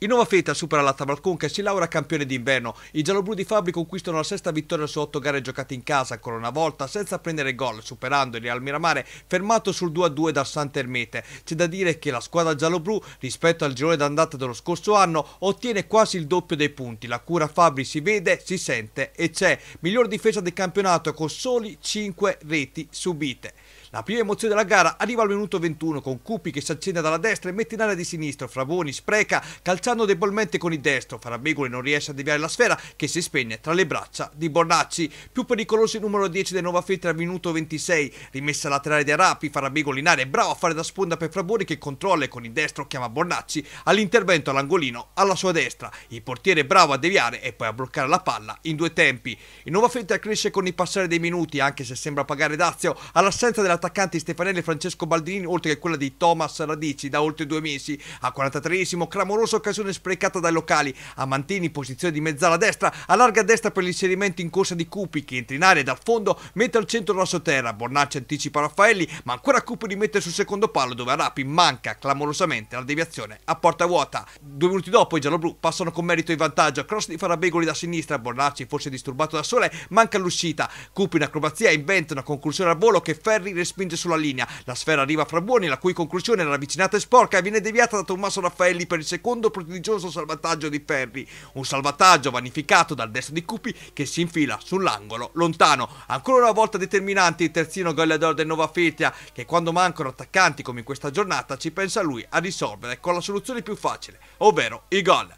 Il Nuova Feta supera l'Atta Valconca e si laura campione d'inverno. I gialloblu di Fabri conquistano la sesta vittoria su otto gare giocate in casa, ancora una volta senza prendere gol, superando il Real Miramare fermato sul 2-2 da Sant'Ermete. C'è da dire che la squadra gialloblu, rispetto al girone d'andata dello scorso anno, ottiene quasi il doppio dei punti. La cura Fabri si vede, si sente e c'è. Miglior difesa del campionato con soli 5 reti subite. La prima emozione della gara arriva al minuto 21 con Cupi che si accende dalla destra e mette in area di sinistro. Fravoni spreca, calciato schiacciando debolmente con il destro. Farabigoli non riesce a deviare la sfera che si spegne tra le braccia di Bornacci. Più pericoloso il numero 10 del Nuova Filtra minuto 26. Rimessa laterale di Arapi, Farabigoli in area bravo a fare da sponda per Frabori che controlla e con il destro chiama Bornacci all'intervento all'angolino alla sua destra. Il portiere è bravo a deviare e poi a bloccare la palla in due tempi. Il Nuova Filtra cresce con il passare dei minuti anche se sembra pagare Dazio all'assenza dell'attaccante Stefanelli e Francesco Baldini oltre che quella di Thomas Radici da oltre due mesi. A 43esimo clamoroso occasione occasione sprecata dai locali. Amantini, posizione di mezzala destra, allarga a destra per l'inserimento in corsa di Cupi, che entra in area dal fondo, mette al centro la sotterra. Bornacci anticipa Raffaelli, ma ancora Cupi rimette sul secondo palo, dove a Rapi manca clamorosamente la deviazione a porta vuota. Due minuti dopo i gialloblu passano con merito in vantaggio. Cross di Farabegoli da sinistra, Bornacci forse disturbato da sole, manca l'uscita. Cupi in acrobazia inventa una conclusione al volo che Ferri respinge sulla linea. La sfera arriva fra buoni, la cui conclusione era avvicinata e sporca e viene deviata da Tommaso Raffaelli per il secondo progetto prodigioso salvataggio di Perry, un salvataggio vanificato dal destro di Cupi che si infila sull'angolo lontano. Ancora una volta determinante il terzino goleador del Nova Fetia che quando mancano attaccanti come in questa giornata ci pensa lui a risolvere con la soluzione più facile, ovvero i gol.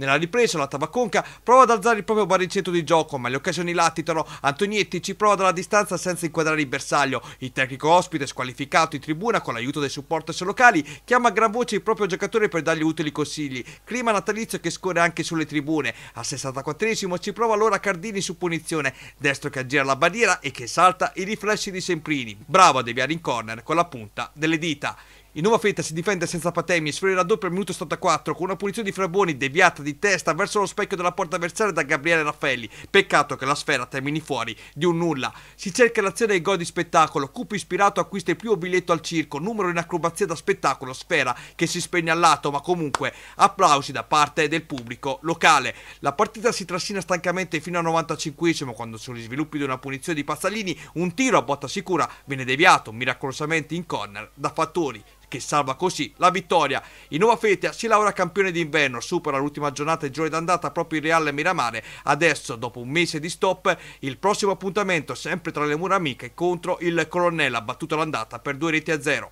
Nella ripresa la Tavaconca prova ad alzare il proprio baricentro di gioco, ma le occasioni latitano. Antonietti ci prova dalla distanza senza inquadrare il bersaglio. Il tecnico ospite, squalificato in tribuna con l'aiuto dei supporters locali, chiama a gran voce il proprio giocatore per dargli utili consigli. Clima natalizio che scorre anche sulle tribune. Al 64esimo ci prova allora Cardini su punizione, destro che aggira la barriera e che salta i riflessi di Semprini. Bravo a deviare in corner con la punta delle dita. In nuova fetta si difende senza patemi e sfiora il raddoppio al minuto 74 con una punizione di Fraboni deviata di testa verso lo specchio della porta avversaria da Gabriele Raffelli. Peccato che la sfera termini fuori di un nulla. Si cerca l'azione e gol di spettacolo. Cupo ispirato acquista il primo biglietto al circo, numero in acrobazia da spettacolo, sfera che si spegne al lato, ma comunque applausi da parte del pubblico locale. La partita si trascina stancamente fino al 95 quando sugli sviluppi di una punizione di Pazzalini un tiro a botta sicura viene deviato miracolosamente in corner da Fattori che salva così la vittoria. In nuova Fetia si laura campione d'inverno, supera l'ultima giornata e giovedì d'andata proprio il Real Miramare. Adesso, dopo un mese di stop, il prossimo appuntamento sempre tra le mura amiche contro il Colonnella, battuto l'andata per due reti a zero.